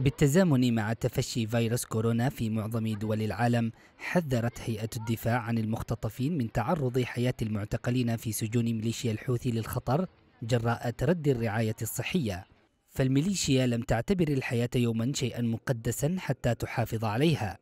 بالتزامن مع تفشي فيروس كورونا في معظم دول العالم حذرت هيئة الدفاع عن المختطفين من تعرض حياة المعتقلين في سجون ميليشيا الحوثي للخطر جراء تردي الرعاية الصحية فالميليشيا لم تعتبر الحياة يوما شيئا مقدسا حتى تحافظ عليها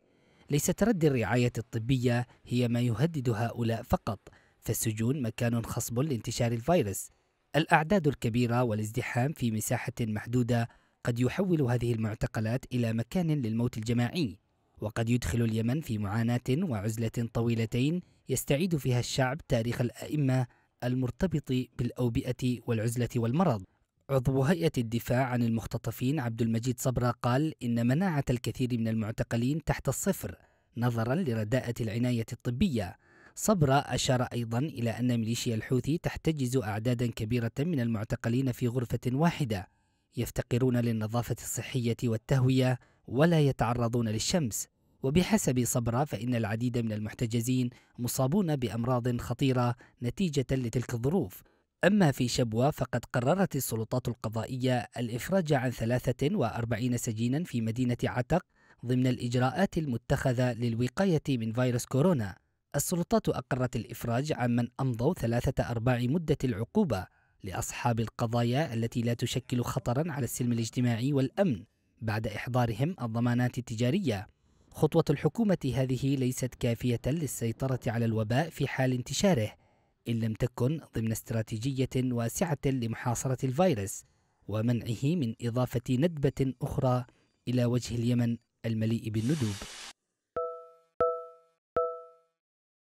ليس تردي الرعاية الطبية هي ما يهدد هؤلاء فقط فالسجون مكان خصب لانتشار الفيروس الأعداد الكبيرة والازدحام في مساحة محدودة قد يحول هذه المعتقلات إلى مكان للموت الجماعي وقد يدخل اليمن في معاناة وعزلة طويلتين يستعيد فيها الشعب تاريخ الأئمة المرتبط بالأوبئة والعزلة والمرض عضو هيئة الدفاع عن المختطفين عبد المجيد صبرا قال إن مناعة الكثير من المعتقلين تحت الصفر نظرا لرداءة العناية الطبية صبرا أشار أيضا إلى أن ميليشيا الحوثي تحتجز أعدادا كبيرة من المعتقلين في غرفة واحدة يفتقرون للنظافة الصحية والتهوية ولا يتعرضون للشمس وبحسب صبرا فإن العديد من المحتجزين مصابون بأمراض خطيرة نتيجة لتلك الظروف أما في شبوة فقد قررت السلطات القضائية الإفراج عن 43 سجينا في مدينة عتق ضمن الإجراءات المتخذة للوقاية من فيروس كورونا السلطات أقرت الإفراج عن من أمضوا ثلاثة أرباع مدة العقوبة لاصحاب القضايا التي لا تشكل خطرا على السلم الاجتماعي والامن بعد احضارهم الضمانات التجاريه خطوه الحكومه هذه ليست كافيه للسيطره على الوباء في حال انتشاره ان لم تكن ضمن استراتيجيه واسعه لمحاصره الفيروس ومنعه من اضافه ندبه اخرى الى وجه اليمن المليء بالندوب